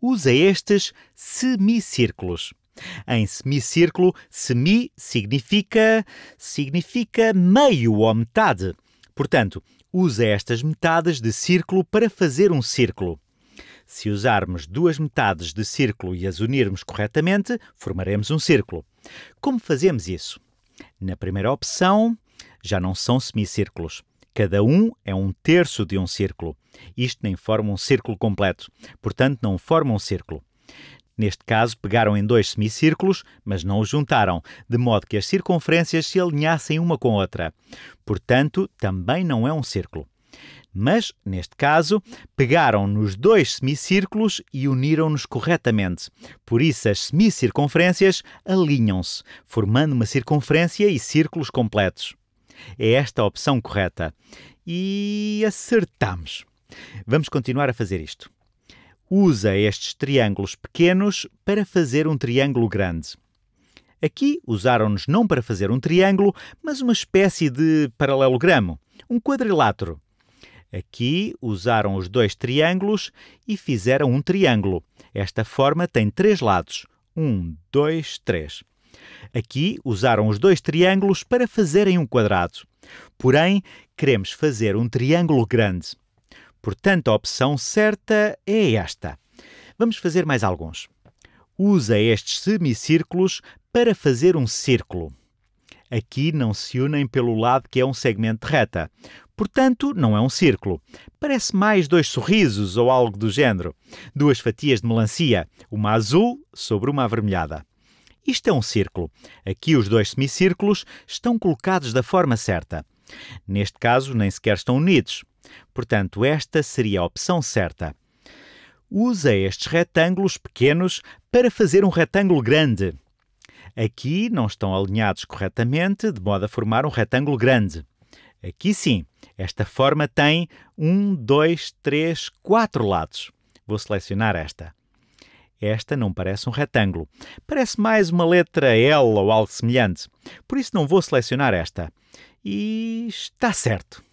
usa estes semicírculos. Em semicírculo, semi significa significa meio ou metade. Portanto, usa estas metades de círculo para fazer um círculo. Se usarmos duas metades de círculo e as unirmos corretamente, formaremos um círculo. Como fazemos isso? Na primeira opção, já não são semicírculos. Cada um é um terço de um círculo. Isto nem forma um círculo completo, portanto, não forma um círculo. Neste caso, pegaram em dois semicírculos, mas não os juntaram, de modo que as circunferências se alinhassem uma com a outra. Portanto, também não é um círculo. Mas, neste caso, pegaram nos dois semicírculos e uniram-nos corretamente. Por isso, as semicircunferências alinham-se, formando uma circunferência e círculos completos. É esta a opção correta. E acertamos. Vamos continuar a fazer isto. Usa estes triângulos pequenos para fazer um triângulo grande. Aqui usaram-nos não para fazer um triângulo, mas uma espécie de paralelogramo, um quadrilátero. Aqui usaram os dois triângulos e fizeram um triângulo. Esta forma tem três lados. Um, dois, três. Aqui usaram os dois triângulos para fazerem um quadrado. Porém, queremos fazer um triângulo grande. Portanto, a opção certa é esta. Vamos fazer mais alguns. Usa estes semicírculos para fazer um círculo. Aqui não se unem pelo lado que é um segmento de reta. Portanto, não é um círculo. Parece mais dois sorrisos ou algo do género. Duas fatias de melancia, uma azul sobre uma avermelhada. Isto é um círculo. Aqui os dois semicírculos estão colocados da forma certa. Neste caso, nem sequer estão unidos. Portanto, esta seria a opção certa. Usa estes retângulos pequenos para fazer um retângulo grande. Aqui não estão alinhados corretamente, de modo a formar um retângulo grande. Aqui sim, esta forma tem um, dois, três, quatro lados. Vou selecionar esta. Esta não parece um retângulo. Parece mais uma letra L ou algo semelhante. Por isso não vou selecionar esta. E está certo.